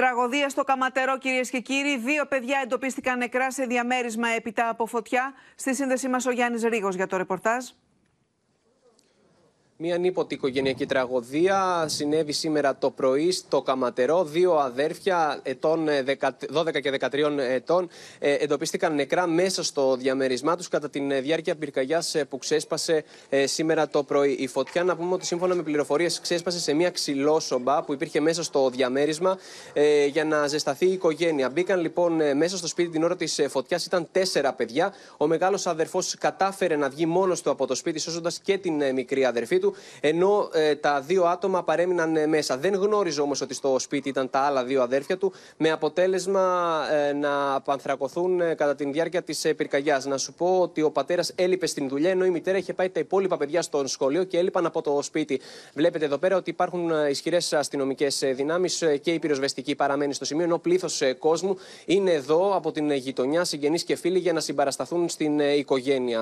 Τραγωδία στο Καματερό, κυρίες και κύριοι. Δύο παιδιά εντοπίστηκαν νεκρά σε διαμέρισμα έπειτα από φωτιά. Στη σύνδεσή μας ο Γιάννης Ρίγο για το ρεπορτάζ. Μια ανίποτη οικογενειακή τραγωδία συνέβη σήμερα το πρωί στο Καματερό. Δύο αδέρφια ετών 12 ε, και 13 ετών ε, εντοπίστηκαν νεκρά μέσα στο διαμέρισμά τους κατά τη ε, διάρκεια πυρκαγιάς που ξέσπασε σήμερα το πρωί. Η φωτιά, να πούμε ότι σύμφωνα με πληροφορίες, ξέσπασε σε μια ξυλόσομπα που υπήρχε μέσα στο διαμέρισμα για να ζεσταθεί η οικογένεια. Μπήκαν λοιπόν μέσα στο σπίτι την ώρα της φωτιάς, ήταν τέσσερα παιδιά. Ο μεγάλος αδερφός κατάφερε να βγει μόνος του από το σπίτι, σώζοντας και την μικρή αδερφή του ενώ ε, τα δύο άτομα παρέμειναν ε, μέσα. Δεν γνώριζε όμως ότι στο σπίτι ήταν τα άλλα δύο αδέρφια του, με αποτέλεσμα ε, να πανθρακωθούν κατά τη διάρκεια της πυρκαγιάς. Να σου πω ότι ο πατέρας έλειπε στην δουλειά, ενώ η μητέρα είχε πάει τα υπόλοιπα παιδιά στο σχολείο και έλειπαν από το σπίτι. Βλέπετε εδώ πέρα ότι υπάρχουν ισχυρές αστυνομικές δυνάμει και η πυροσβεστική παραμένει στο σημείο, ενώ πλήθος κόσμου είναι εδώ από την γειτονιά, συγγενείς και φίλοι για να συμπαρασταθούν στην οικογένεια.